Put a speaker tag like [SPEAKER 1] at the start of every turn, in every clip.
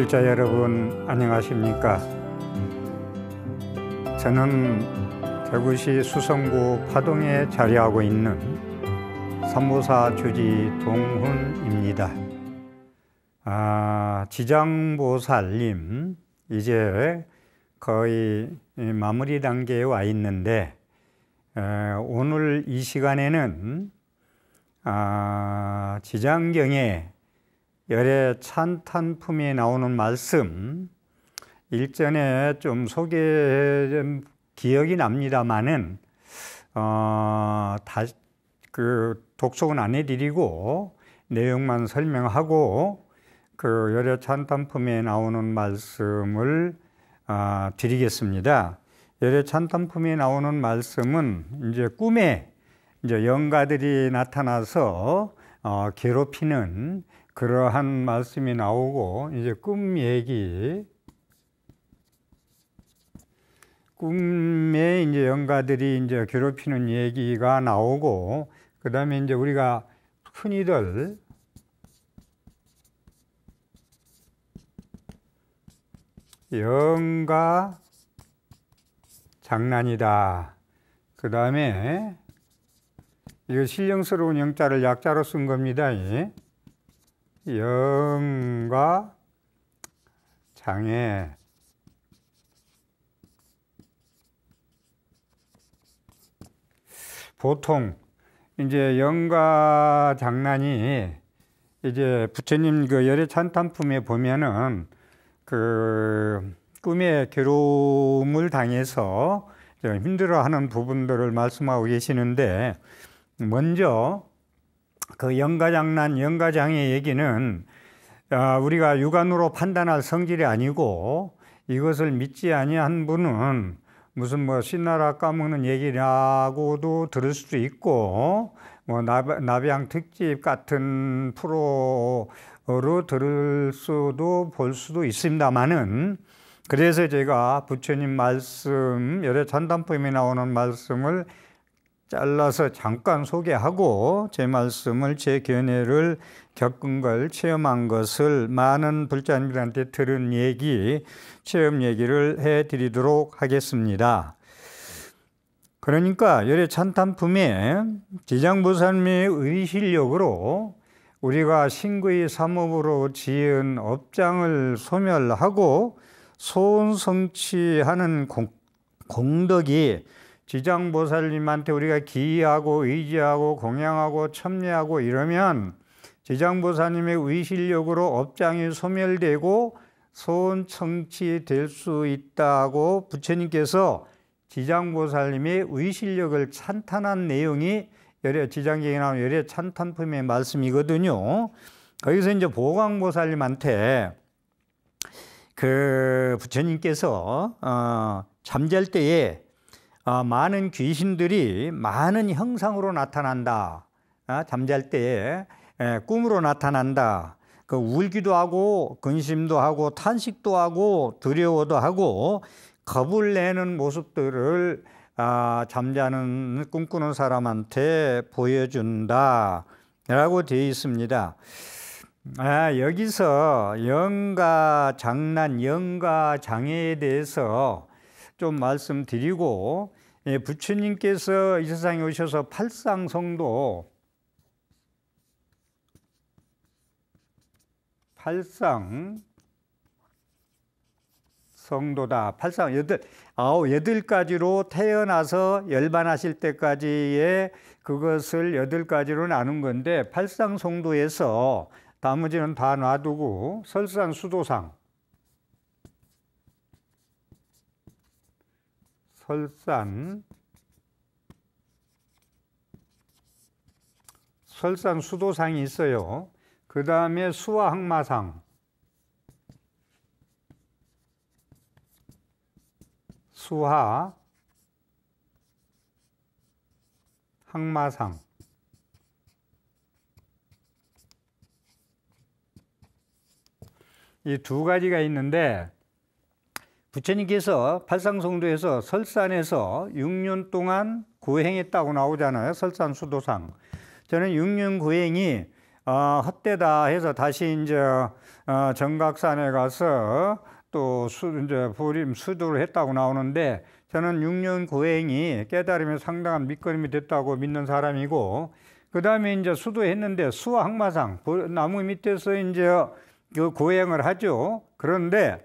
[SPEAKER 1] 글자 여러분 안녕하십니까? 저는 대구시 수성구 파동에 자리하고 있는 산모사 주지 동훈입니다. 아, 지장보살님 이제 거의 마무리 단계에 와 있는데 에, 오늘 이 시간에는 아, 지장경에 열애 찬탄품이 나오는 말씀 일전에 좀 소개 좀 기억이 납니다만은 어, 다시 그 독속은 안 해드리고 내용만 설명하고 그 열애 찬탄품에 나오는 말씀을 어, 드리겠습니다. 열애 찬탄품에 나오는 말씀은 이제 꿈에 이제 영가들이 나타나서 어, 괴롭히는 그러한 말씀이 나오고 이제 꿈 얘기 꿈에 이제 영가들이 이제 괴롭히는 얘기가 나오고 그다음에 이제 우리가 흔히들 영가 장난이다. 그 다음에 이거 신령스러운 영자를 약자로 쓴 겁니다. 영과 장애 보통 이제 영과 장난이 이제 부처님 그 열애 찬탄품에 보면은 그 꿈에 괴로움을 당해서 힘들어하는 부분들을 말씀하고 계시는데 먼저 그 영가장난 영가장의 얘기는 어, 우리가 육안으로 판단할 성질이 아니고 이것을 믿지 아니한 분은 무슨 뭐 신나라 까먹는 얘기라고도 들을 수도 있고 뭐 나비양 특집 같은 프로로 들을 수도 볼 수도 있습니다만은 그래서 제가 부처님 말씀 여러 전담법이 나오는 말씀을 잘라서 잠깐 소개하고 제 말씀을 제 견해를 겪은 걸 체험한 것을 많은 불자님들한테 들은 얘기, 체험 얘기를 해 드리도록 하겠습니다. 그러니까 열애 찬탄품에 지장보살님의 의실력으로 우리가 신구의 삼업으로 지은 업장을 소멸하고 소원 성취하는 공, 공덕이 지장보살님한테 우리가 기이하고 의지하고 공양하고 첨예하고 이러면 지장보살님의 의실력으로 업장이 소멸되고 소원청취될 수 있다고 부처님께서 지장보살님의 의실력을 찬탄한 내용이 열애 지장경에 나오는 열 찬탄품의 말씀이거든요. 거기서 이제 보광보살님한테 그 부처님께서 어, 잠잘 때에 어, 많은 귀신들이 많은 형상으로 나타난다. 어, 잠잘 때에 꿈으로 나타난다. 그 울기도 하고 근심도 하고 탄식도 하고 두려워도 하고 겁을 내는 모습들을 아, 잠자는 꿈꾸는 사람한테 보여준다라고 되어 있습니다. 아, 여기서 영가 장난, 영가 장애에 대해서 좀 말씀드리고 예, 부처님께서 이 세상에 오셔서 팔상성도 팔상 성도다. 팔상 여덟 아홉 여덟 가지로 태어나서 열반하실 때까지의 그것을 여덟 가지로 나눈 건데 팔상 성도에서 나머지는 다 놔두고 설상 수도상 설산 설산 수도상이 있어요. 그 다음에 수화 항마상 수화 항마상 이 두 가지가 있는데 부처님께서 팔상성도에서 설산에서 6년 동안 구행했다고 나오잖아요. 설산 수도상. 저는 6년 구행이 어, 헛되다 해서 다시 이제 어, 정각산에 가서 또 수, 이제 부림 수도를 했다고 나오는데 저는 6년 구행이 깨달음에 상당한 밑거름이 됐다고 믿는 사람이고 그 다음에 이제 수도했는데 수학마상 나무 밑에서 이제 그 구행을 하죠. 그런데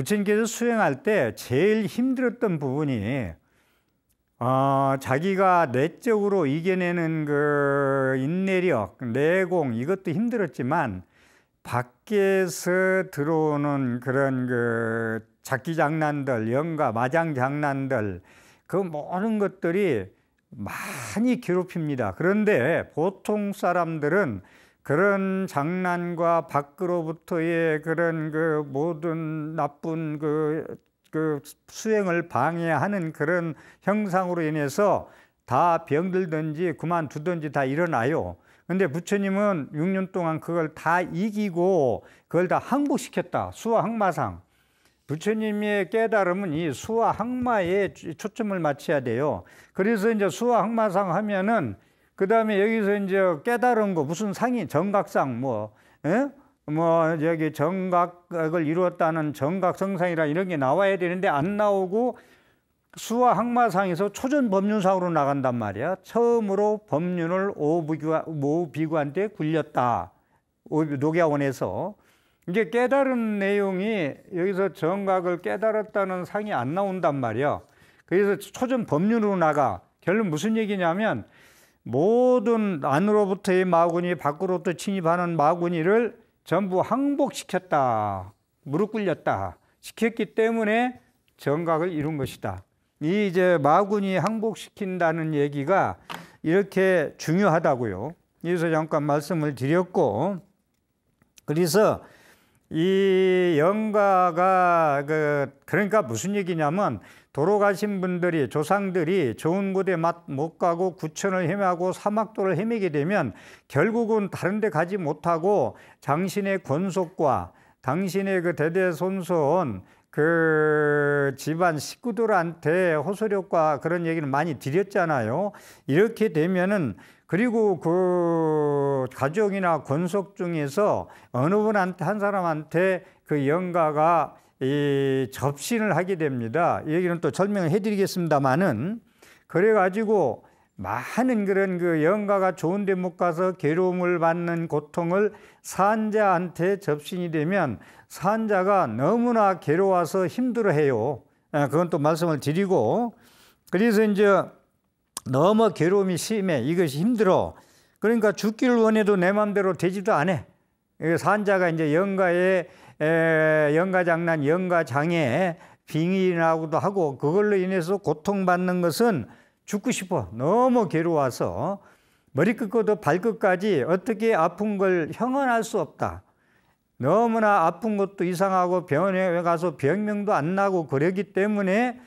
[SPEAKER 1] 부처님께서 수행할 때 제일 힘들었던 부분이 어, 자기가 내적으로 이겨내는 그 인내력, 내공 이것도 힘들었지만 밖에서 들어오는 그런 그 작기 장난들, 영가, 마장 장난들 그 모든 것들이 많이 괴롭힙니다. 그런데 보통 사람들은 그런 장난과 밖으로부터의 그런 그 모든 나쁜 그, 그 수행을 방해하는 그런 형상으로 인해서 다 병들든지 그만두든지 다 일어나요. 근데 부처님은 6년 동안 그걸 다 이기고 그걸 다 항복시켰다. 수와 항마상. 부처님의 깨달음은 이 수와 항마에 초점을 맞춰야 돼요. 그래서 이제 수와 항마상 하면은 그 다음에 여기서 이제 깨달은 거, 무슨 상이, 정각상, 뭐, 에? 예? 뭐, 여기 정각을 이루었다는 정각성상이라 이런 게 나와야 되는데 안 나오고 수와 항마상에서 초전 법륜상으로 나간단 말이야. 처음으로 법륜을 오비관, 모비관때 굴렸다. 녹야원에서. 이제 깨달은 내용이 여기서 정각을 깨달았다는 상이 안 나온단 말이야. 그래서 초전 법륜으로 나가. 결론 무슨 얘기냐면 모든 안으로부터의 마군니 밖으로부터 침입하는 마군니를 전부 항복시켰다. 무릎 꿇렸다. 시켰기 때문에 정각을 이룬 것이다. 이 이제 마군이 항복시킨다는 얘기가 이렇게 중요하다고요. 그래서 잠깐 말씀을 드렸고 그래서 이 영가가 그 그러니까 무슨 얘기냐면 도로 가신 분들이 조상들이 좋은 곳에 못 가고 구천을 헤매고 사막도를 헤매게 되면 결국은 다른 데 가지 못하고 당신의 권속과 당신의 그 대대손손 그 집안 식구들한테 호소력과 그런 얘기를 많이 드렸잖아요. 이렇게 되면은 그리고 그 가족이나 권속 중에서 어느 분한테 한 사람한테 그 영가가 이 접신을 하게 됩니다. 여기는 또 설명을 해드리겠습니다만은 그래 가지고 많은 그런 그 영가가 좋은데 못 가서 괴로움을 받는 고통을 산자한테 접신이 되면 산자가 너무나 괴로워서 힘들어해요. 아, 그건 또 말씀을 드리고 그래서 이제 너무 괴로움이 심해. 이것이 힘들어. 그러니까 죽기를 원해도 내 마음대로 되지도 않아. 산자가 이제 영가 에, 영가 장난, 영가 장애 빙의라고도 하고 그걸로 인해서 고통받는 것은 죽고 싶어. 너무 괴로워서 머리끝부터 발끝까지 어떻게 아픈 걸 형언할 수 없다. 너무나 아픈 것도 이상하고 병원에 가서 병명도 안 나고 그러기 때문에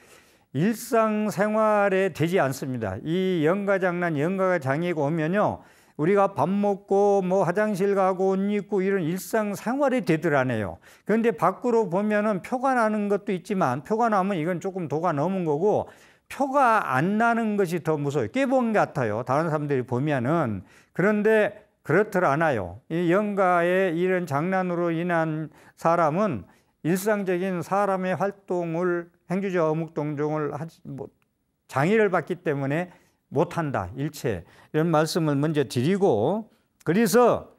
[SPEAKER 1] 일상생활에 되지 않습니다. 이 연가장난, 연가 장애가 오면요. 우리가 밥 먹고 뭐 화장실 가고 옷 입고 이런 일상생활이 되더라네요. 그런데 밖으로 보면은 표가 나는 것도 있지만 표가 나면 이건 조금 도가 넘은 거고 표가 안 나는 것이 더 무서워요. 깨본 같아요. 다른 사람들이 보면은. 그런데 그렇더라 않아요. 이 영가의 이런 장난으로 인한 사람은 일상적인 사람의 활동을 행주지 어묵 동종을 하지, 뭐, 장애를 받기 때문에 못한다 일체 이런 말씀을 먼저 드리고 그래서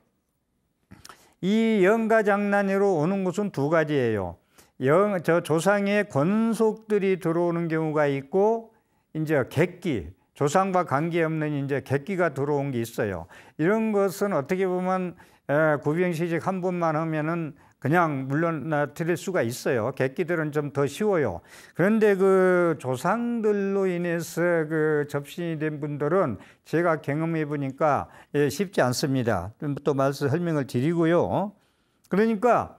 [SPEAKER 1] 이 영가 장난으로 오는 것은 두 가지예요. 영, 저 조상의 권속들이 들어오는 경우가 있고 이제 객기 조상과 관계없는 이제 객기가 들어온 게 있어요. 이런 것은 어떻게 보면 구병시식 한 번만 하면은 그냥 물러나뜨릴 수가 있어요. 객기들은 좀 더 쉬워요. 그런데 그 조상들로 인해서 그 접신이 된 분들은 제가 경험해 보니까 예, 쉽지 않습니다. 또 말씀 설명을 드리고요. 그러니까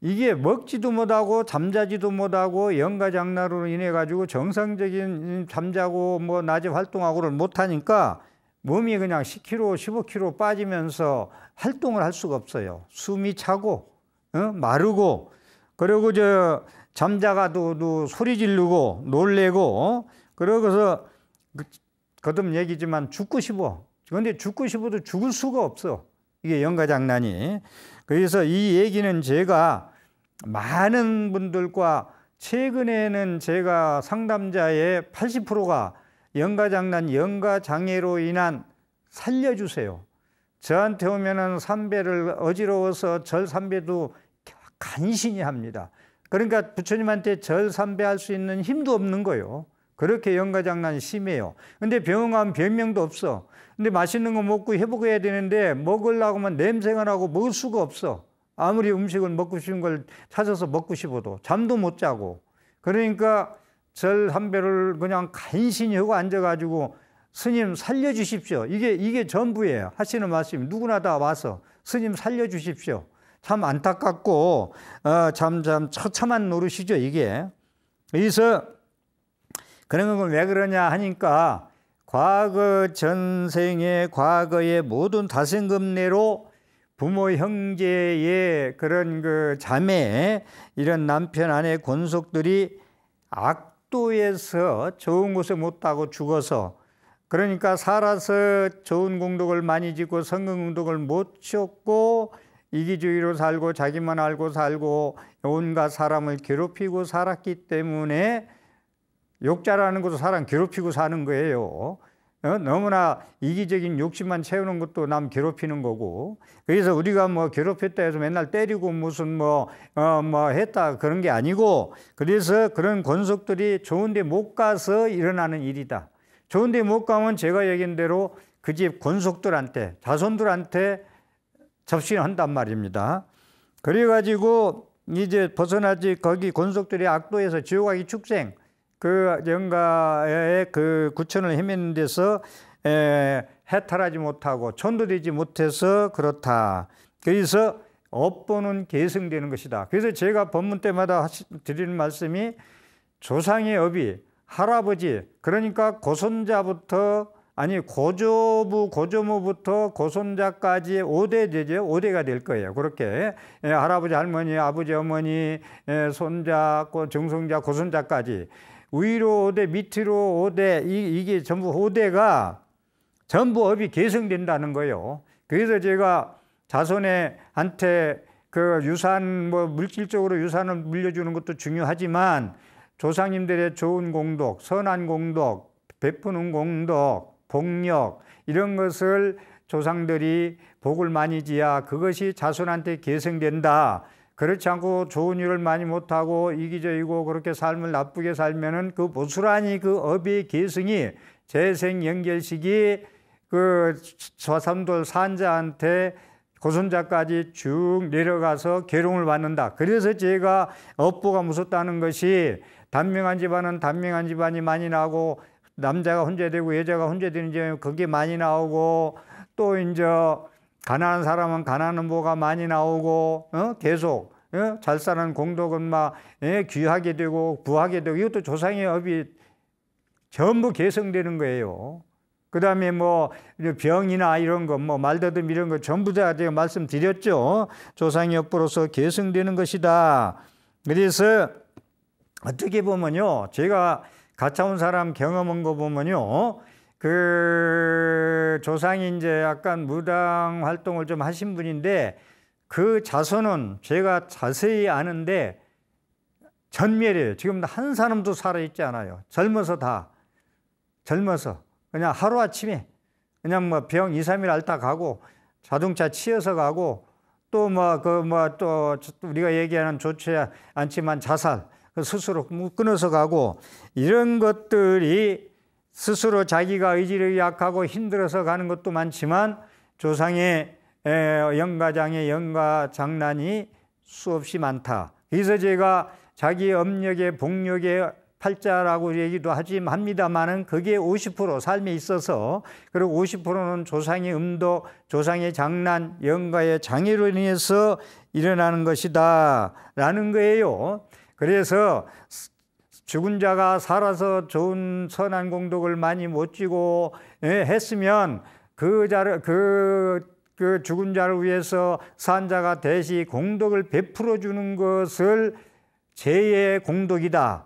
[SPEAKER 1] 이게 먹지도 못하고 잠자지도 못하고 영가 장나로 인해 가지고 정상적인 잠자고 뭐 낮에 활동하고를 못하니까 몸이 그냥 10kg, 15kg 빠지면서 활동을 할 수가 없어요. 숨이 차고, 어? 마르고, 그리고 저 잠자가도 소리 지르고, 놀래고, 어? 그러고서 그, 거듭 얘기지만 죽고 싶어. 그런데 죽고 싶어도 죽을 수가 없어. 이게 연가장난이. 그래서 이 얘기는 제가 많은 분들과 최근에는 제가 상담자의 80%가 영가장난, 영가장애로 인한 살려주세요. 저한테 오면은 삼배를 어지러워서 절 삼배도 간신히 합니다. 그러니까 부처님한테 절 삼배할 수 있는 힘도 없는 거요. 예 그렇게 영가장난 심해요. 근데 병원 가면 별명도 없어. 근데 맛있는 거 먹고 회복해야 되는데 먹으려고 하면 냄새가 나고 먹을 수가 없어. 아무리 음식을 먹고 싶은 걸 찾아서 먹고 싶어도 잠도 못 자고. 그러니까 절한 배를 그냥 간신히 하고 앉아가지고 스님 살려주십시오. 이게, 이게 전부예요. 하시는 말씀. 누구나 다 와서 스님 살려주십시오. 참 안타깝고, 어, 참, 참, 처참한 노릇이죠, 이게. 그래서, 그런 건 왜 그러냐 하니까, 과거 전생의 과거의 모든 다생금 내로 부모 형제의 그런 그 자매, 이런 남편 아내 권속들이 악 학도에서 좋은 곳에 못 따고 죽어서 그러니까 살아서 좋은 공덕을 많이 짓고 성공 공덕을 못쳤고 이기주의로 살고 자기만 알고 살고 온갖 사람을 괴롭히고 살았기 때문에 욕자라는 것도 사람 괴롭히고 사는 거예요. 어? 너무나 이기적인 욕심만 채우는 것도 남 괴롭히는 거고 그래서 우리가 뭐 괴롭혔다 해서 맨날 때리고 무슨 뭐뭐 어뭐 했다 그런 게 아니고 그래서 그런 권속들이 좋은데 못 가서 일어나는 일이다. 좋은데 못 가면 제가 얘기한 대로 그 집 권속들한테 자손들한테 접신한단 말입니다. 그래가지고 이제 벗어나지 거기 권속들이 악도에서 지옥하기 축생 그 영가에 그 구천을 헤매는 데서 에, 해탈하지 못하고 전도되지 못해서 그렇다. 그래서 업보는 계승되는 것이다. 그래서 제가 법문 때마다 드리는 말씀이 조상의 업이 할아버지 그러니까 고손자부터 아니 고조부 고조모부터 고손자까지 5대 되죠. 5대가 될 거예요. 그렇게 에, 할아버지 할머니 아버지 어머니 에, 손자 고, 정성자 고손자까지 위로 5대, 밑으로 5대, 이, 게 전부 5대가 전부 업이 계승된다는 거예요. 그래서 제가 자손에한테 그 유산, 뭐 물질적으로 유산을 물려주는 것도 중요하지만 조상님들의 좋은 공덕, 선한 공덕, 베푸는 공덕, 복력, 이런 것을 조상들이 복을 많이 지야 그것이 자손한테 계승된다. 그렇지 않고 좋은 일을 많이 못하고 이기적이고 그렇게 삶을 나쁘게 살면은 그 보수라니 그 업의 계승이 재생 연결식이 그 저삼돌 산자한테 고손자까지 쭉 내려가서 괴롱을 받는다. 그래서 제가 업보가 무섭다는 것이 단명한 집안은 단명한 집안이 많이 나고 남자가 혼자 되고 여자가 혼자 되는 집안이 그게 많이 나오고 또 이제 가난한 사람은 가난한 보가 많이 나오고 어? 계속 어? 잘 사는 공덕은 막 예? 귀하게 되고 부하게 되고 이것도 조상의 업이 전부 계승되는 거예요. 그 다음에 뭐 병이나 이런 거, 뭐 말다듬 이런 거 전부 다 제가 말씀드렸죠. 조상의 업으로서 계승되는 것이다. 그래서 어떻게 보면요. 제가 갇혀온 사람 경험한 거 보면요. 그 조상이 이제 약간 무당 활동을 좀 하신 분인데 그 자손은 제가 자세히 아는데 전멸이에요. 지금 한 사람도 살아있지 않아요. 젊어서 다. 젊어서. 그냥 하루아침에. 그냥 뭐 병 2, 3일 앓다 가고 자동차 치여서 가고 또 뭐 그 뭐또 뭐 그 뭐 우리가 얘기하는 좋지 않지만 자살. 그 스스로 끊어서 가고 이런 것들이 스스로 자기가 의지를 약하고 힘들어서 가는 것도 많지만 조상의 영가장의 영가 장난이 수없이 많다. 그래서 제가 자기 업력의 복력의 팔자라고 얘기도 하지 합니다만은 그게 50% 삶에 있어서 그리고 50%는 조상의 음도, 조상의 장난, 영가의 장애로 인해서 일어나는 것이다라는 거예요. 그래서 죽은 자가 살아서 좋은 선한 공덕을 많이 못 지고 예, 했으면 그 자를 그그 그 죽은 자를 위해서 산 자가 대시 공덕을 베풀어 주는 것을 제의 공덕이다.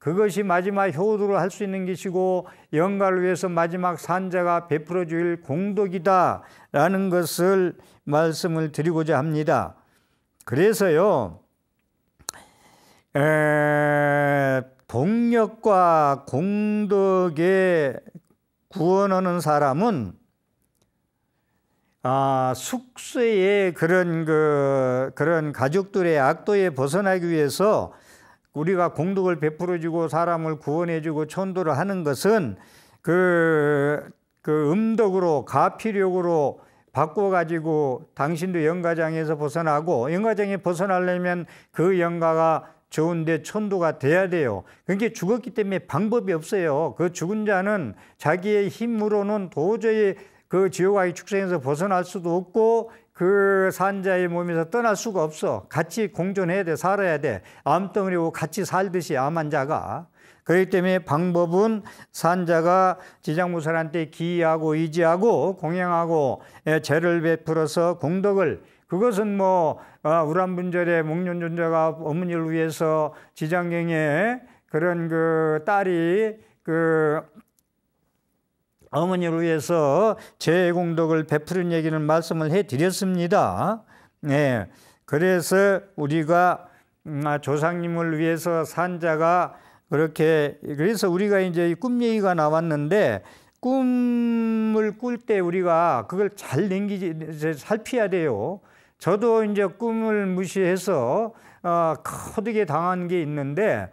[SPEAKER 1] 그것이 마지막 효도를 할 수 있는 것이고 영가를 위해서 마지막 산자가 베풀어 줄 공덕이다라는 것을 말씀을 드리고자 합니다. 그래서요. 에, 공력과 공덕에 구원하는 사람은 아, 숙세의 그런 그 그런 가족들의 악도에 벗어나기 위해서 우리가 공덕을 베풀어 주고 사람을 구원해 주고 천도를 하는 것은 그, 그 음덕으로 가필욕으로 바꿔 가지고 당신도 영가장에서 벗어나고 영가장에 벗어나려면 그 영가가 좋은데 천도가 돼야 돼요. 그러 그러니까 죽었기 때문에 방법이 없어요. 그 죽은 자는 자기의 힘으로는 도저히 그 지옥의 축생에서 벗어날 수도 없고 그 산자의 몸에서 떠날 수가 없어. 같이 공존해야 돼. 살아야 돼. 암덩어리고 같이 살듯이 암환자가. 그렇기 때문에 방법은 산자가 지장무설한테 기이하고 의지하고 공양하고 예, 죄를 베풀어서 공덕을 그것은 뭐 아, 우란 분절에 목련 존재가 어머니를 위해서 지장경에 그런 그 딸이 그 어머니를 위해서 제 공덕을 베푸는 얘기는 말씀을 해드렸습니다. 네. 그래서 우리가 음, 아, 조상님을 위해서 산자가 그렇게 그래서 우리가 이제 꿈 얘기가 나왔는데 꿈을 꿀 때 우리가 그걸 잘 냉기지 살피야 돼요. 저도 이제 꿈을 무시해서 어, 아, 커득게 당한 게 있는데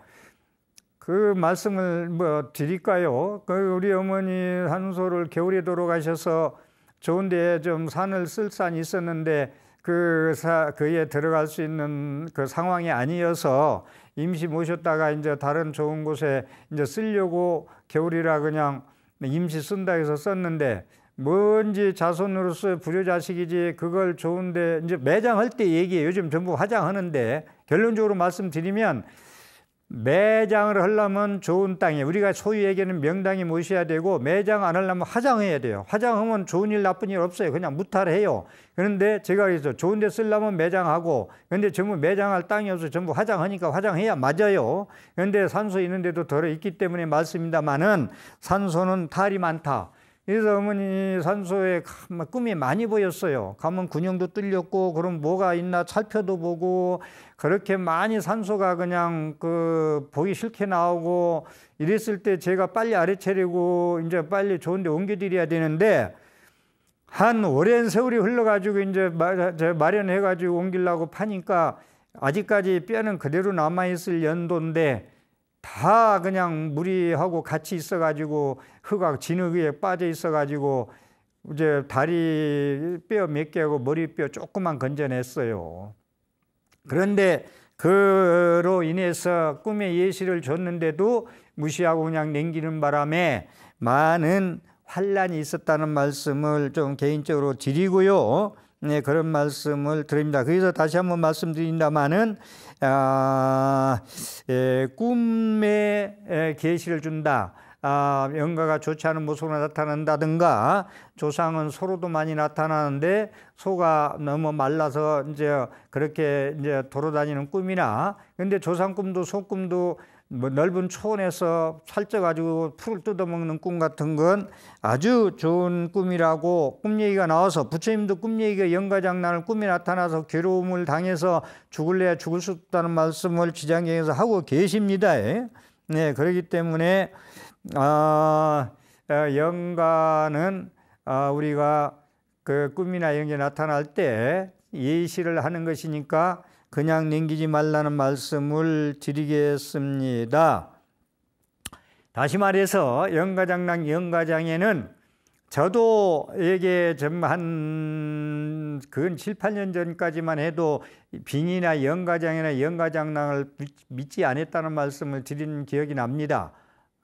[SPEAKER 1] 그 말씀을 뭐 드릴까요? 그 우리 어머니 한소를 겨울에 돌아가셔서 좋은데 좀 산을 쓸산 있었는데 그 사, 그에 들어갈 수 있는 그 상황이 아니어서 임시 모셨다가 이제 다른 좋은 곳에 이제 쓰려고 겨울이라 그냥 임시 쓴다 해서 썼는데 뭔지 자손으로서 불효자식이지 그걸 좋은데 이제 매장할 때 얘기해 요즘 전부 화장하는데 결론적으로 말씀드리면 매장을 하려면 좋은 땅에 우리가 소위 얘기하는 명당이 모셔야 되고 매장 안 하려면 화장해야 돼요. 화장하면 좋은 일 나쁜 일 없어요. 그냥 무탈해요. 그런데 제가 그래서 좋은 데 쓰려면 매장하고 그런데 전부 매장할 땅이 없어 전부 화장하니까 화장해야 맞아요. 그런데 산소 있는데도 덜어 있기 때문에 말씀입니다마는 산소는 탈이 많다. 그래서 어머니 산소에 꿈이 많이 보였어요. 가면 군형도 뚫렸고 그럼 뭐가 있나 살펴도 보고 그렇게 많이 산소가 그냥 그 보기 싫게 나오고 이랬을 때 제가 빨리 아래차리고 이제 빨리 좋은 데 옮겨드려야 되는데 한 오랜 세월이 흘러가지고 이제 마련해가지고 옮기려고 파니까 아직까지 뼈는 그대로 남아있을 연도인데 다 그냥 무리하고 같이 있어가지고 흙하고 진흙에 빠져 있어가지고 이제 다리 뼈 몇 개하고 머리뼈 조금만 건져냈어요. 그런데 그로 인해서 꿈의 예시를 줬는데도 무시하고 그냥 냉기는 바람에 많은 환란이 있었다는 말씀을 좀 개인적으로 드리고요. 네, 그런 말씀을 드립니다. 그래서 다시 한번 말씀드린다마는 아, 예, 꿈의 계시를 준다. 아, 영가가 좋지 않은 모습으로 나타난다든가 조상은 소로도 많이 나타나는데 소가 너무 말라서 이제 그렇게 이제 돌아다니는 꿈이나 근데 조상 꿈도 소 꿈도 뭐 넓은 초원에서 살쪄가지고 풀을 뜯어먹는 꿈 같은 건 아주 좋은 꿈이라고 꿈 얘기가 나와서 부처님도 꿈 얘기가 영가장난을 꿈이 나타나서 괴로움을 당해서 죽을래야 죽을 수 없다는 말씀을 지장경에서 하고 계십니다. 예. 네, 그러기 때문에 아, 아, 영가는 아, 우리가 그 꿈이나 영에 나타날 때 예시를 하는 것이니까 그냥 넘기지 말라는 말씀을 드리겠습니다. 다시 말해서 영가장랑 영가장에는 저도 이게 좀한 근 7, 8년 전까지만 해도 빙이나 영가장이나 영가장랑을 믿지 않았다는 말씀을 드린 기억이 납니다.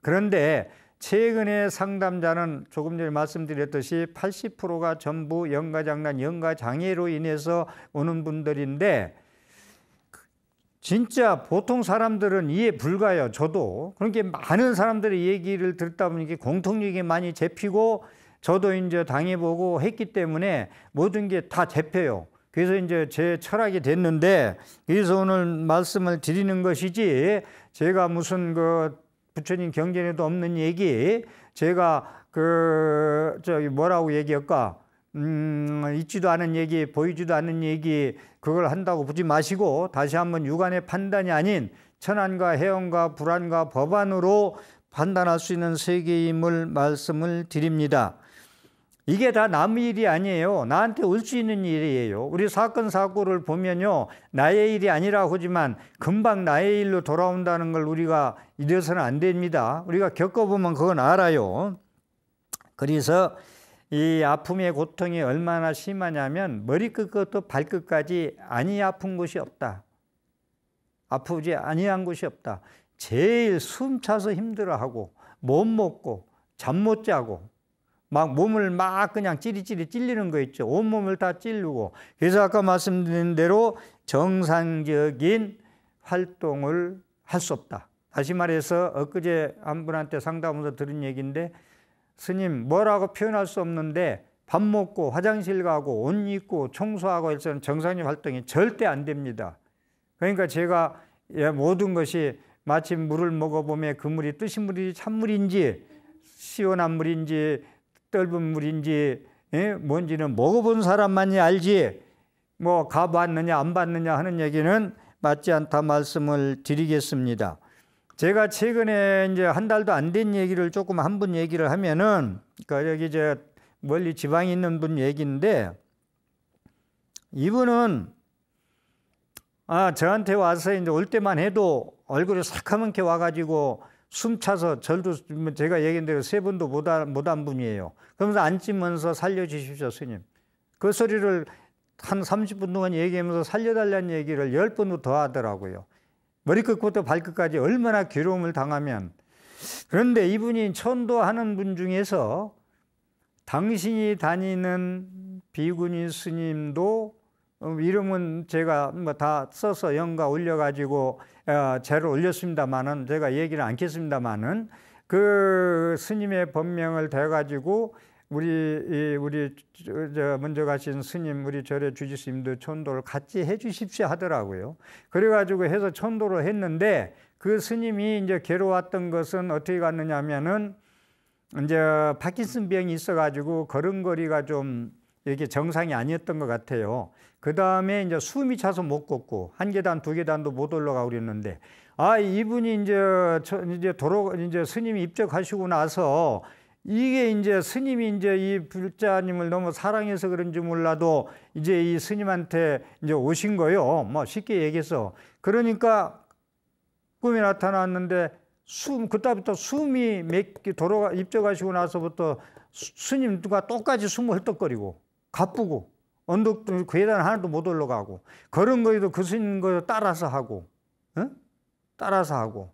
[SPEAKER 1] 그런데 최근에 상담자는 조금 전에 말씀드렸듯이 80%가 전부 연가장난, 연가장애로 인해서 오는 분들인데 진짜 보통 사람들은 이해 불가요. 저도. 그러니까 많은 사람들의 얘기를 듣다 보니까 공통력이 많이 잡히고 저도 이제 당해보고 했기 때문에 모든 게 다 잡혀요. 그래서 이제 제 철학이 됐는데 그래서 오늘 말씀을 드리는 것이지 제가 무슨 그 부처님 경전에도 없는 얘기 제가 그 저기 뭐라고 얘기할까 음, 있지도 않은 얘기, 보이지도 않은 얘기, 그걸 한다고 보지 마시고 다시 한번 육안의 판단이 아닌 천안과 해원과 불안과 법안으로 판단할 수 있는 세계임을 말씀을 드립니다. 이게 다남 일이 아니에요. 나한테 올 수 있는 일이에요. 우리 사건 사고를 보면요. 나의 일이 아니라고 하지만 금방 나의 일로 돌아온다는 걸 우리가 이래서는 안 됩니다. 우리가 겪어보면 그건 알아요. 그래서 이 아픔의 고통이 얼마나 심하냐면 머리끝부터 발끝까지 아니 아픈 곳이 없다. 아프지 아니한 곳이 없다. 제일 숨차서 힘들어하고 못 먹고 잠 못 자고 막 몸을 막 그냥 찌릿찌릿 찔리는 거 있죠. 온몸을 다 찌르고. 그래서 아까 말씀드린 대로 정상적인 활동을 할 수 없다. 다시 말해서 엊그제 한 분한테 상담하면서 들은 얘기인데 스님 뭐라고 표현할 수 없는데 밥 먹고 화장실 가고 옷 입고 청소하고 해서는 정상적 활동이 절대 안 됩니다. 그러니까 제가 예, 모든 것이 마치 물을 먹어보면 그 물이 뜨신 물이 찬물인지 시원한 물인지 떫은 물인지 예, 뭔지는 먹어본 사람만이 알지 뭐 가봤느냐 안 봤느냐 하는 얘기는 맞지 않다 말씀을 드리겠습니다. 제가 최근에 이제 한 달도 안 된 얘기를 조금 한 분 얘기를 하면은 그러니까 여기 이제 멀리 지방에 있는 분 얘기인데 이분은 아 저한테 와서 이제 올 때만 해도 얼굴이 삭카맣게 와가지고 숨차서 절도 제가 얘기한 대로 세 번도 못한 못한 분이에요. 그러면서 앉으면서 살려주십시오, 스님. 그 소리를 한 30분 동안 얘기하면서 살려달라는 얘기를 10번도 더 하더라고요. 머리끝부터 발끝까지 얼마나 괴로움을 당하면 그런데 이분이 천도하는 분 중에서 당신이 다니는 비구니 스님도 어, 이름은 제가 뭐 다 써서 영과 올려가지고 제를 어, 올렸습니다만은 제가 얘기를 않겠습니다만은 그 스님의 법명을 대가지고 우리 우리 먼저 가신 스님 우리 절의 주지스님도 천도를 같이 해주십시오 하더라고요. 그래가지고 해서 천도를 했는데 그 스님이 이제 괴로웠던 것은 어떻게 갔느냐면은 이제 파킨슨 병이 있어가지고 걸음걸이가 좀 이게 정상이 아니었던 것 같아요. 그 다음에 이제 숨이 차서 못 걷고 한 계단 두 계단도 못 올라가고 그랬는데 아 이분이 이제 저, 이제 도로 이제 스님이 입적하시고 나서 이게 이제 스님이 이제 이 불자님을 너무 사랑해서 그런지 몰라도 이제 이 스님한테 이제 오신 거요. 뭐 쉽게 얘기해서 그러니까 꿈이 나타났는데 숨 그때부터 숨이 맥개 도로가 입적하시고 나서부터 스님 누가 똑같이 숨을 헐떡거리고 가쁘고 언덕도 계단 하나도 못 올라가고 걸은 거에도 그수는 거에 따라서 하고 어? 따라서 하고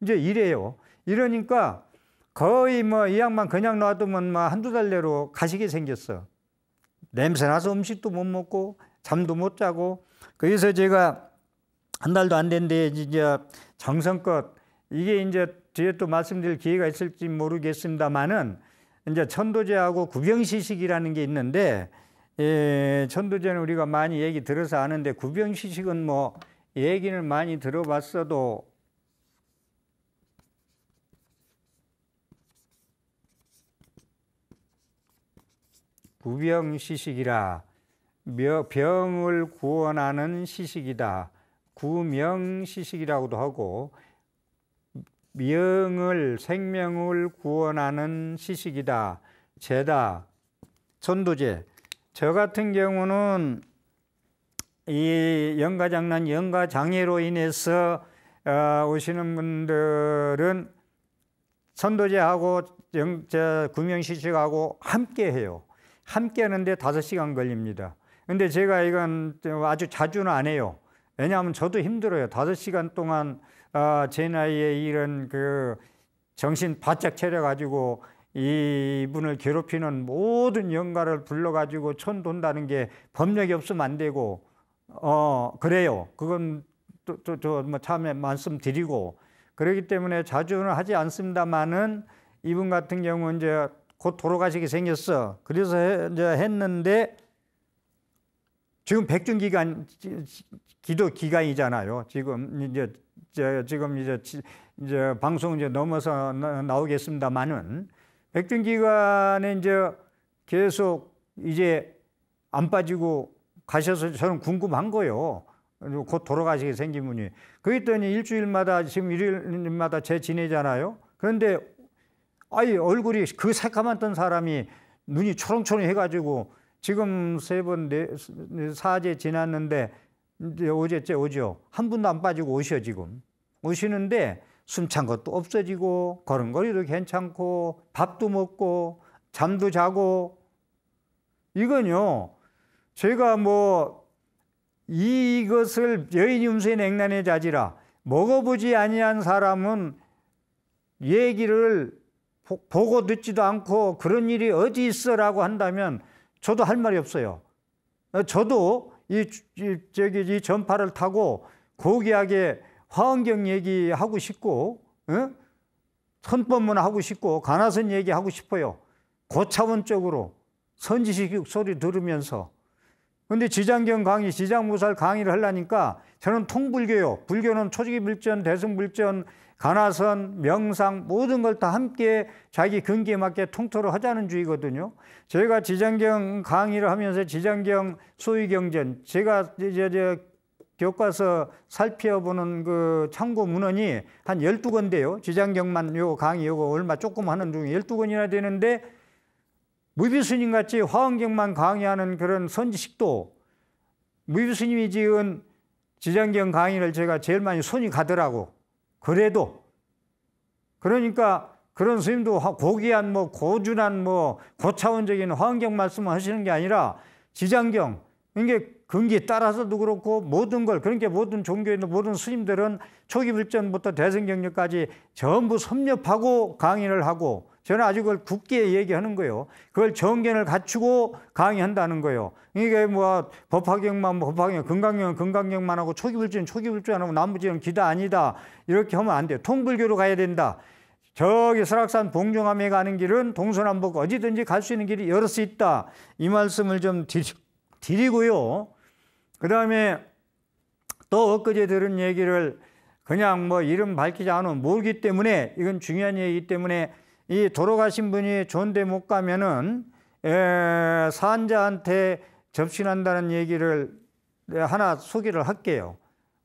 [SPEAKER 1] 이제 이래요. 이러니까 거의 뭐 이양만 그냥 놔두면 뭐 한두 달 내로 가시게 생겼어. 냄새 나서 음식도 못 먹고 잠도 못 자고 거기서 제가 한 달도 안된는데 이제 정성껏 이게 이제 뒤에 또 말씀드릴 기회가 있을지 모르겠습니다만은 이제 천도제하고 구병시식이라는 게 있는데 예, 천도제는 우리가 많이 얘기 들어서 아는데 구병시식은 뭐 얘기를 많이 들어봤어도 구병시식이라 병을 구원하는 시식이다. 구명시식이라고도 하고 명을 생명을 구원하는 시식이다. 죄다. 전도제. 저 같은 경우는 이 영가장난 영가장애로 인해서 어, 오시는 분들은 선도제하고 구명시식하고 함께 해요. 함께 하는데 다 시간 걸립니다. 근데 제가 이건 아주 자주는 안 해요. 왜냐하면 저도 힘들어요. 다 시간 동안 아, 제 나이에 이런 그 정신 바짝 차려가지고 이분을 괴롭히는 모든 영가를 불러가지고 천 돈다는 게 법력이 없으면 안 되고 어 그래요. 그건 또또뭐 참에 말씀드리고 그러기 때문에 자주는 하지 않습니다만은 이분 같은 경우는 이제 곧 돌아가시게 생겼어. 그래서 해, 이제 했는데 지금 백중 기간 기도 기간이잖아요. 지금 이제 이제 지금 이제 이제 방송 이제 넘어서 나오겠습니다만은 백중 기간에 이제 계속 이제 안 빠지고 가셔서 저는 궁금한 거요. 곧 돌아가시게 생긴 분이. 그랬더니 일주일마다 지금 일요일마다 제 지내잖아요. 그런데 아이 얼굴이 그새까만던 사람이 눈이 초롱초롱 해가지고 지금 세 번, 네, 사제 네, 지났는데 이제 어제째 오죠. 한 분도 안 빠지고 오셔 지금. 오시는데 숨찬 것도 없어지고 걸음걸이도 괜찮고 밥도 먹고 잠도 자고 이건요. 제가 뭐 이것을 여인이 음수의 냉난에 자지라 먹어보지 아니한 사람은 얘기를 보고 듣지도 않고 그런 일이 어디 있어라고 한다면 저도 할 말이 없어요. 저도 이, 이 저기 이 전파를 타고 고귀하게 화엄경 얘기하고 싶고 응? 선법문 하고 싶고 가나선 얘기하고 싶어요. 고차원적으로 선지식 소리 들으면서 근데 지장경 강의, 지장무살 강의를 하려니까 저는 통불교요. 불교는 초지기 불전, 대승 불전, 가나선, 명상 모든 걸 다 함께 자기 근기에 맞게 통틀어 하자는 주의거든요. 제가 지장경 강의를 하면서 지장경 소위경전 제가 이제 교과서 살펴보는 그 참고 문헌이 한 12권데요. 지장경만 요 강의 요거 얼마 조금 하는 중에 12권이나 되는데 무비스님 같이 화원경만 강의하는 그런 선지식도 무비스님이 지은 지장경 강의를 제가 제일 많이 손이 가더라고. 그래도 그러니까 그런 스님도 고귀한 뭐 고준한 뭐 고차원적인 화엄경 말씀을 하시는 게 아니라 지장경 이게 근기 따라서도 그렇고 모든 걸 그러니까 모든 종교에 있는 모든 스님들은 초기 불전부터 대승경력까지 전부 섭렵하고 강의를 하고 저는 아주 그걸 굳게 얘기하는 거예요. 그걸 정견을 갖추고 강의한다는 거예요. 이게 뭐 법화경만 법화경, 건강경 건강경만 하고 초기불주는 초기불주 안 하고 나머지는 기다 아니다 이렇게 하면 안 돼요. 통불교로 가야 된다. 저기 설악산 봉정암에 가는 길은 동서남북 어디든지 갈 수 있는 길이 열러수 있다. 이 말씀을 좀 드리고요. 그 다음에 또 엊그제 들은 얘기를 그냥 뭐 이름 밝히지 않으면 모르기 때문에 이건 중요한 얘기이기 때문에 이 돌아가신 분이 좋은데 못 가면은 에, 산자한테 접신한다는 얘기를 하나 소개를 할게요.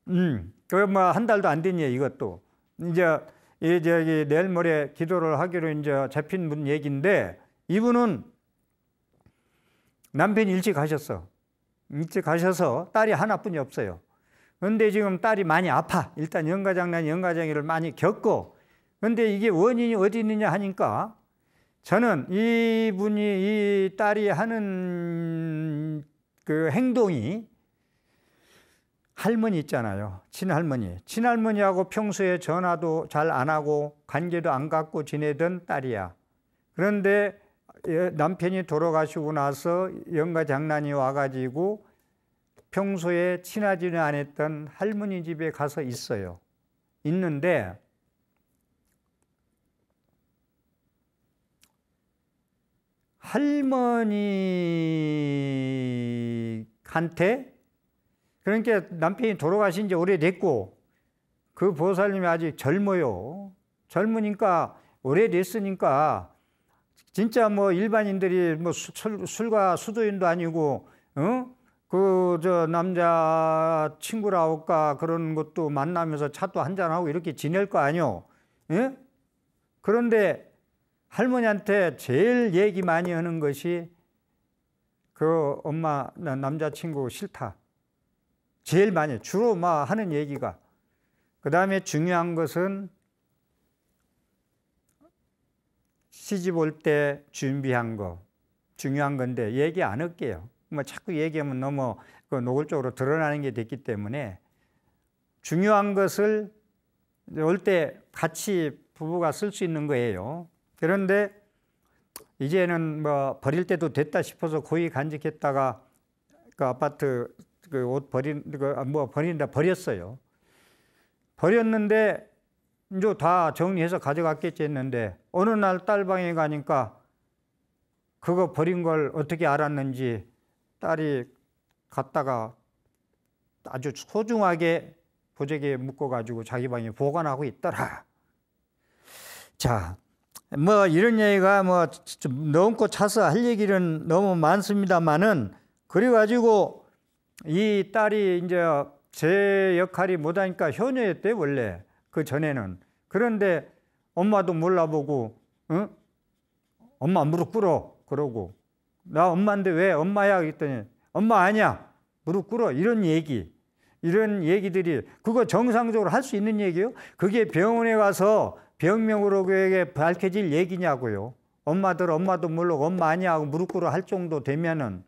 [SPEAKER 1] 음, 그뭐한 달도 안 됐냐 이것도 이제 이 저기 내일 모레 기도를 하기로 이제 잡힌 분 얘긴데 이분은 남편 일찍 가셨어. 일찍 가셔서 딸이 하나뿐이 없어요. 근데 지금 딸이 많이 아파. 일단 연가장난, 연가장애를 많이 겪고 그런데 이게 원인이 어디 있느냐 하니까 저는 이분이 이 딸이 하는 그 행동이 할머니 있잖아요. 친할머니. 친할머니하고 평소에 전화도 잘 안 하고 관계도 안 갖고 지내던 딸이야. 그런데 남편이 돌아가시고 나서 영가 장난이 와가지고 평소에 친하지는 않았던 할머니 집에 가서 있어요. 있는데 할머니한테 그러니까 남편이 돌아가신 지 오래됐고 그 보살님이 아직 젊어요. 젊으니까 오래됐으니까 진짜 뭐 일반인들이 뭐 술, 술과 수도인도 아니고 어? 그저 남자 친구라 할까 그런 것도 만나면서 차도 한잔하고 이렇게 지낼 거 아니요. 예? 그런데 할머니한테 제일 얘기 많이 하는 것이 그 엄마 남자친구 싫다. 제일 많이 주로 막 하는 얘기가 그 다음에 중요한 것은 시집 올 때 준비한 거 중요한 건데 얘기 안 할게요. 뭐 자꾸 얘기하면 너무 그 노골적으로 드러나는 게 됐기 때문에 중요한 것을 올 때 같이 부부가 쓸 수 있는 거예요. 그런데 이제는 뭐 버릴 때도 됐다 싶어서 고이 간직했다가 그 아파트 그 옷 버린 그뭐 아, 버린다 버렸어요. 버렸는데 이제 다 정리해서 가져갔겠지 했는데 어느 날 딸방에 가니까 그거 버린 걸 어떻게 알았는지 딸이 갔다가 아주 소중하게 보재기에 묶어 가지고 자기 방에 보관하고 있더라. 자, 뭐 이런 얘기가 뭐 넘고 차서 할 얘기는 너무 많습니다만은 그래가지고 이 딸이 이제 제 역할이 못하니까 효녀였대 원래 그 전에는 그런데 엄마도 몰라보고 응? 어? 엄마 무릎 꿇어 그러고 나 엄마인데 왜 엄마야 그랬더니 엄마 아니야 무릎 꿇어 이런 얘기 이런 얘기들이 그거 정상적으로 할 수 있는 얘기요? 그게 병원에 가서 변명으로 그에게 밝혀질 얘기냐고요. 엄마들 엄마도 물론 엄마 아니하고 무릎 꿇어 할 정도 되면은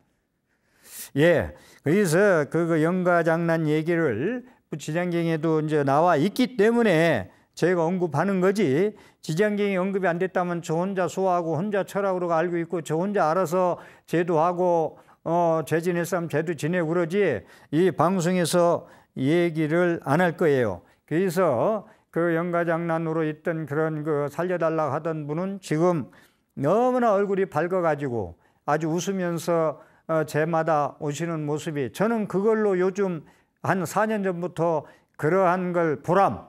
[SPEAKER 1] 예 그래서 그거 연가 장난 얘기를 지장경에도 이제 나와 있기 때문에 제가 언급하는 거지 지장경이 언급이 안 됐다면 저 혼자 소화하고 혼자 철학으로 알고 있고 저 혼자 알아서 제도하고 어제 지냈으면 제도 지내고 그러지 이 방송에서 얘기를 안 할 거예요 그래서 그연가장난으로 있던 그런 그 살려달라 하던 분은 지금 너무나 얼굴이 밝아가지고 아주 웃으면서 어, 제마다 오시는 모습이 저는 그걸로 요즘 한 4년 전부터 그러한 걸 보람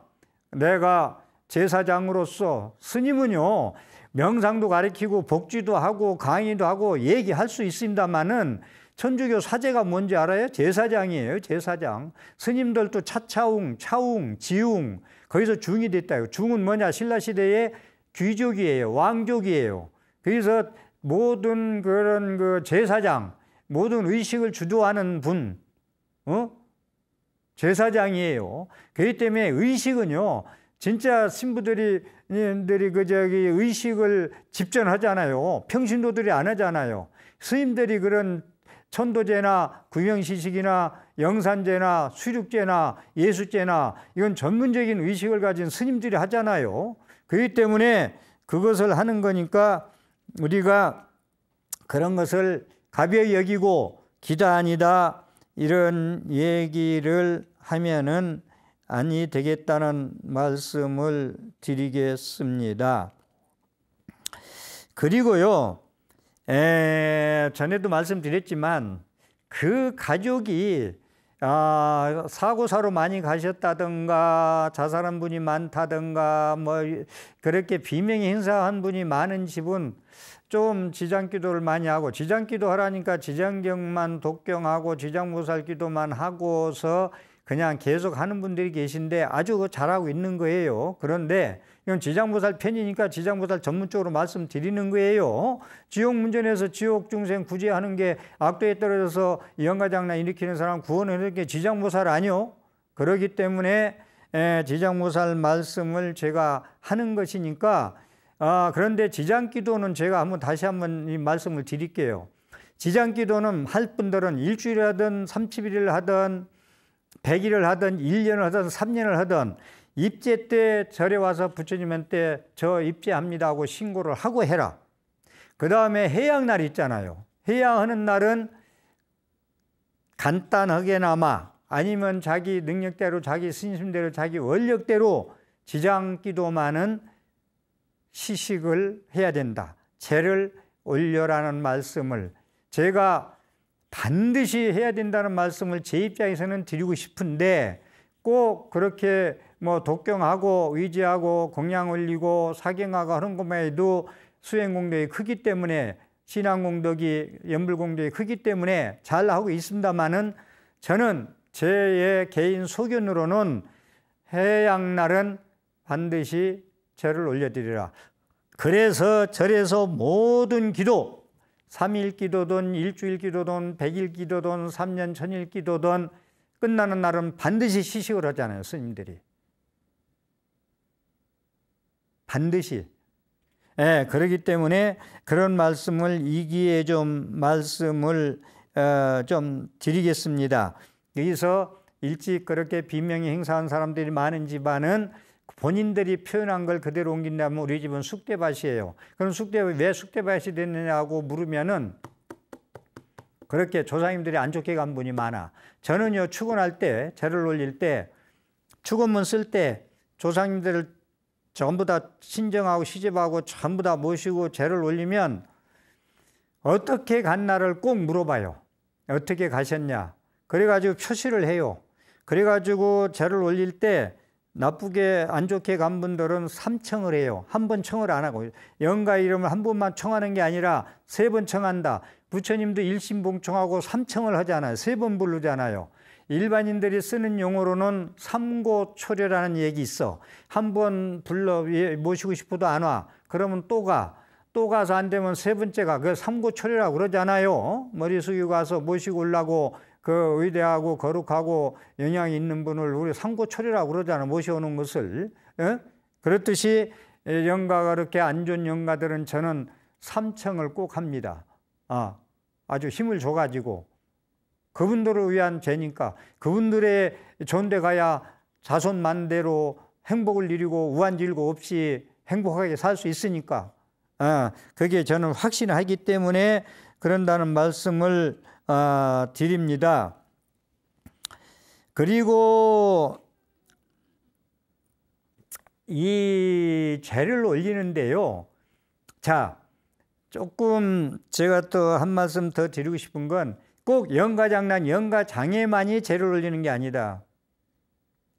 [SPEAKER 1] 내가 제사장으로서 스님은요 명상도 가리키고 복지도 하고 강의도 하고 얘기할 수 있습니다만은 천주교 사제가 뭔지 알아요? 제사장이에요, 제사장. 스님들도 차차웅, 차웅, 지웅, 거기서 중이 됐다요. 중은 뭐냐? 신라시대의 귀족이에요, 왕족이에요. 그래서 모든 그런 그 제사장, 모든 의식을 주도하는 분, 어? 제사장이에요. 그렇기 때문에 의식은요, 진짜 신부들이 님들이 그 저기 의식을 집전하잖아요. 평신도들이 안 하잖아요. 스님들이 그런 천도제나 구명시식이나 영산제나 수륙제나 예수제나 이건 전문적인 의식을 가진 스님들이 하잖아요. 그렇기 때문에 그것을 하는 거니까 우리가 그런 것을 가벼이 여기고 기다 아니다 이런 얘기를 하면은 아니 되겠다는 말씀을 드리겠습니다. 그리고요, 에, 전에도 말씀드렸지만 그 가족이 아, 사고사로 많이 가셨다든가 자살한 분이 많다든가 뭐 그렇게 비명이 행사한 분이 많은 집은 좀 지장기도를 많이 하고 지장기도 하라니까 지장경만 독경하고 지장보살기도만 하고서 그냥 계속 하는 분들이 계신데 아주 잘하고 있는 거예요. 그런데 이건 지장보살 편이니까 지장보살 전문적으로 말씀드리는 거예요. 지옥 문전에서 지옥 중생 구제하는 게 악도에 떨어져서 영가장난 일으키는 사람 구원하는 게 지장보살 아니요. 그러기 때문에 지장보살 말씀을 제가 하는 것이니까 아, 그런데 지장기도는 제가 한번 다시 한번 이 말씀을 드릴게요. 지장기도는 할 분들은 일주일 하든 30일을 하든 100일을 하든 1년을 하든 3년을 하든 입제 때 절에 와서 부처님한테 저 입제합니다 하고 신고를 하고 해라. 그 다음에 해양날 있잖아요. 해양하는 날은 간단하게나마 아니면 자기 능력대로 자기 신심대로 자기 원력대로 지장기도만은 시식을 해야 된다. 죄를 올려라는 말씀을 제가 반드시 해야 된다는 말씀을 제 입장에서는 드리고 싶은데 꼭 그렇게 뭐 독경하고 의지하고 공양 올리고 사경하고 하는 것만해도 수행공덕이 크기 때문에 신앙공덕이 연불공덕이 크기 때문에 잘 하고 있습니다만은 저는 제 개인 소견으로는 해양날은 반드시 절을 올려드리라. 그래서 절에서 모든 기도, 3일 기도든 일주일 기도든 100일 기도든 3년 천일 기도든 끝나는 날은 반드시 시식을 하잖아요, 스님들이. 반드시. 예, 그러기 때문에 그런 말씀을 이기에 좀 말씀을 어, 좀 드리겠습니다. 여기서 일찍 그렇게 비명이 행사한 사람들이 많은 집안은 본인들이 표현한 걸 그대로 옮긴다면 우리 집은 쑥대밭이에요. 그럼 쑥대왜 쑥대밭이 됐느냐고 물으면은 그렇게 조상님들이 안 좋게 간 분이 많아. 저는요, 축원할 때, 재를 올릴 때, 축원문 쓸 때 조상님들을 전부 다 친정하고 시집하고 전부 다 모시고 죄를 올리면 어떻게 갔나를 꼭 물어봐요. 어떻게 가셨냐. 그래가지고 표시를 해요. 그래가지고 죄를 올릴 때 나쁘게 안 좋게 간 분들은 삼청을 해요. 한 번 청을 안 하고 영가 이름을 한 번만 청하는 게 아니라 세 번 청한다. 부처님도 일심봉청하고 삼청을 하잖아요. 세 번 부르잖아요. 일반인들이 쓰는 용어로는 삼고초려라는 얘기 있어. 한 번 불러 모시고 싶어도 안 와. 그러면 또 가. 또 가서 안 되면 세 번째가 그 삼고초려라고 그러잖아요. 머리 숙이고 가서 모시고 올라고 그 의대하고 거룩하고 영향이 있는 분을 우리 삼고초려라고 그러잖아. 모셔오는 것을. 에? 그렇듯이 영가가 그렇게 안 좋은 영가들은 저는 삼청을 꼭 합니다. 아, 아주 힘을 줘가지고 그분들을 위한 죄니까 그분들의 좋은데 가야 자손 만대로 행복을 누리고 우한질고 없이 행복하게 살 수 있으니까 아, 그게 저는 확신하기 때문에 그런다는 말씀을 아, 드립니다. 그리고 이 죄를 올리는데요. 자, 조금 제가 또 한 말씀 더 드리고 싶은 건꼭 영가장난, 영가장애만이 죄를 올리는 게 아니다.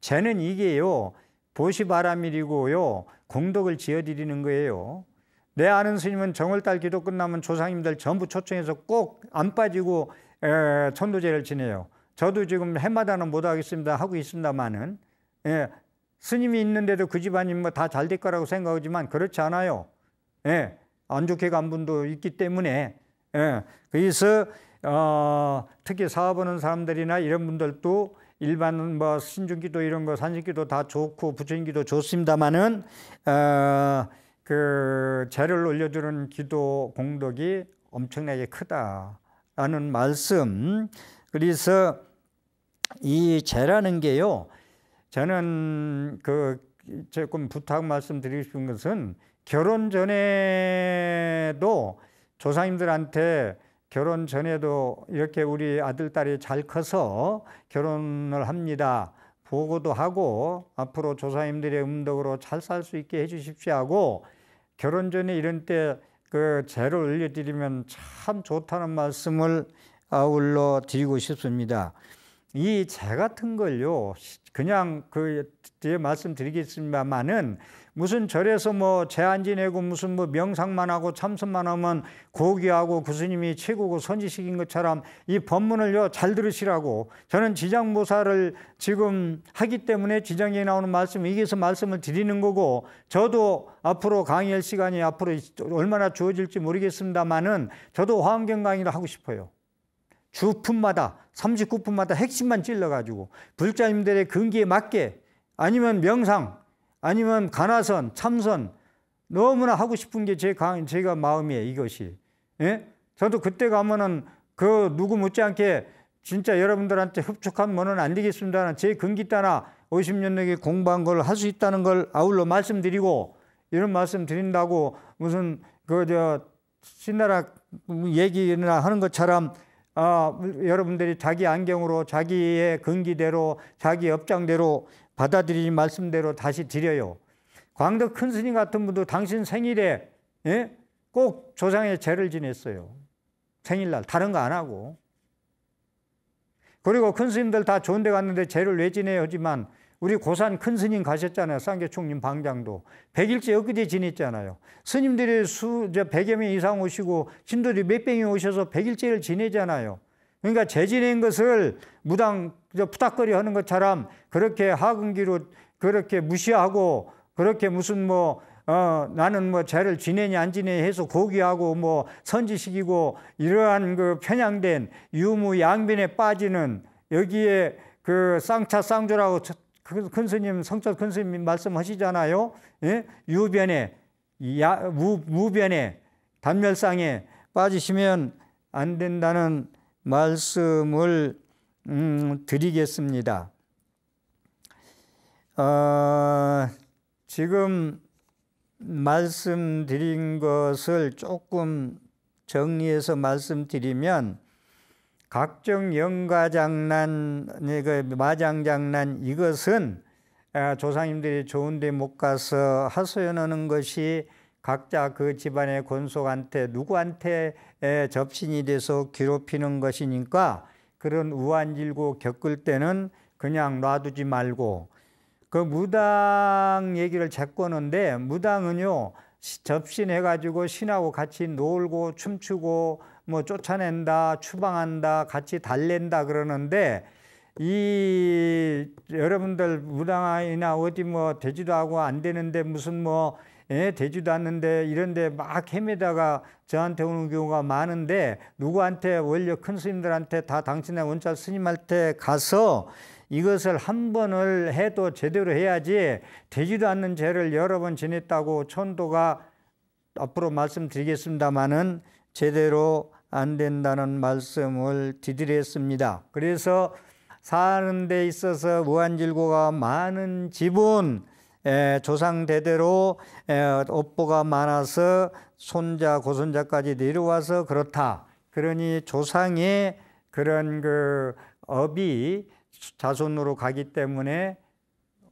[SPEAKER 1] 죄는 이게요. 보시바람일이고요. 공덕을 지어드리는 거예요. 내 아는 스님은 정월달 기도 끝나면 조상님들 전부 초청해서 꼭 안 빠지고 에, 천도제를 지내요. 저도 지금 해마다는 못 하겠습니다 하고 있습니다만은 예, 스님이 있는데도 그 집안이 뭐 다 잘 될 거라고 생각하지만 그렇지 않아요. 예, 안 좋게 간 분도 있기 때문에 예, 그래서 어, 특히 사업하는 사람들이나 이런 분들도 일반 뭐 신중기도 이런 거 산신기도 다 좋고 부처님기도 좋습니다만은 어, 그 재를 올려주는 기도 공덕이 엄청나게 크다라는 말씀. 그래서 이 재라는 게요. 저는 그 조금 부탁 말씀드리고 싶은 것은 결혼 전에도 조상님들한테 결혼 전에도 이렇게 우리 아들, 딸이 잘 커서 결혼을 합니다. 보고도 하고 앞으로 조사님들의 음덕으로 잘 살 수 있게 해주십시오 하고 결혼 전에 이런 때그 재를 올려드리면 참 좋다는 말씀을 아울러 드리고 싶습니다. 이재 같은 걸요 그냥 그 뒤에 말씀드리겠습니다만은 무슨 절에서 뭐 제안 지내고 무슨 뭐 명상만 하고 참선만 하면 고귀하고 구스님이 최고고 선지식인 것처럼 이 법문을요 잘 들으시라고 저는 지장보사를 지금 하기 때문에 지장에 나오는 말씀 이게서 말씀을 드리는 거고 저도 앞으로 강의할 시간이 앞으로 얼마나 주어질지 모르겠습니다만은 저도 화엄경 강의를 하고 싶어요. 주품마다 39품마다 핵심만 찔러가지고 불자님들의 근기에 맞게 아니면 명상 아니면 가나선, 참선 너무나 하고 싶은 게 제 강, 제가 마음이에요. 이것이. 예? 저도 그때 가면은 그 누구 못지않게 진짜 여러분들한테 흡족한 뭐는 안 되겠습니다만 제 근기 따나 50년 내게 공부한 걸 할 수 있다는 걸 아울러 말씀드리고 이런 말씀 드린다고 무슨 그 저 신나라 얘기나 하는 것처럼 아 여러분들이 자기 안경으로 자기의 근기대로 자기 업장대로 받아들이신 말씀대로 다시 드려요. 광덕 큰 스님 같은 분도 당신 생일에 예? 꼭 조상의 죄를 지냈어요. 생일날 다른 거 안 하고. 그리고 큰 스님들 다 좋은 데 갔는데 죄를 왜 지내요? 하지만 우리 고산 큰 스님 가셨잖아요. 쌍계 총님 방장도. 100일째 엊그제 지냈잖아요. 스님들이 수, 100여 명 이상 오시고 신도들이 몇 명이 오셔서 100일째를 지내잖아요. 그러니까 재 지낸 것을 무당 그저 푸닥거리 하는 것처럼 그렇게 하근기로 그렇게 무시하고 그렇게 무슨 뭐 어, 나는 뭐 죄를 지내냐안지내냐 해서 고귀하고 뭐 선지식이고 이러한 그 편향된 유무 양변에 빠지는 여기에 그 쌍차 쌍조라고 큰 스님 성철 큰 스님 말씀하시잖아요. 예? 유변에 야, 무, 무변에 단멸상에 빠지시면 안 된다는 말씀을 음, 드리겠습니다. 어, 지금 말씀드린 것을 조금 정리해서 말씀드리면 각종 연가장난, 그 마장장난 이것은 아, 조상님들이 좋은데 못 가서 하소연하는 것이 각자 그 집안의 권속한테 누구한테 접신이 돼서 괴롭히는 것이니까 그런 우한질고 겪을 때는 그냥 놔두지 말고 그 무당 얘기를 제꺼는데 무당은요 접신해 가지고 신하고 같이 놀고 춤추고 뭐 쫓아낸다 추방한다 같이 달랜다 그러는데 이 여러분들 무당이나 어디 뭐 되지도 하고 안 되는데 무슨 뭐 예, 되지도 않는데 이런데 막 헤매다가 저한테 오는 경우가 많은데 누구한테 원래 큰 스님들한테 다 당신의 원자 스님한테 가서 이것을 한 번을 해도 제대로 해야지 되지도 않는 죄를 여러 번 지냈다고 천도가 앞으로 말씀드리겠습니다마는 제대로 안 된다는 말씀을 드리겠습니다 그래서 사는 데 있어서 무한질고가 많은 집은 조상 대대로 업보가 많아서 손자 고손자까지 내려와서 그렇다. 그러니 조상의 그런 그 업이 자손으로 가기 때문에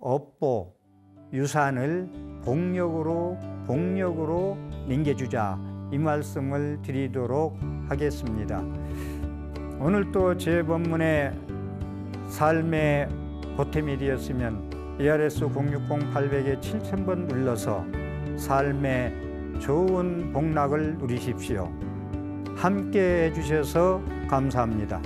[SPEAKER 1] 업보 유산을 복력으로 복력으로 넘겨주자 이 말씀을 드리도록 하겠습니다. 오늘 또제본문에 삶의 보탬이 되었으면 a r s 0 6 0 8 0 0 7,000번 눌러서 삶의 좋은 복락을 누리십시오. 함께 해주셔서 감사합니다.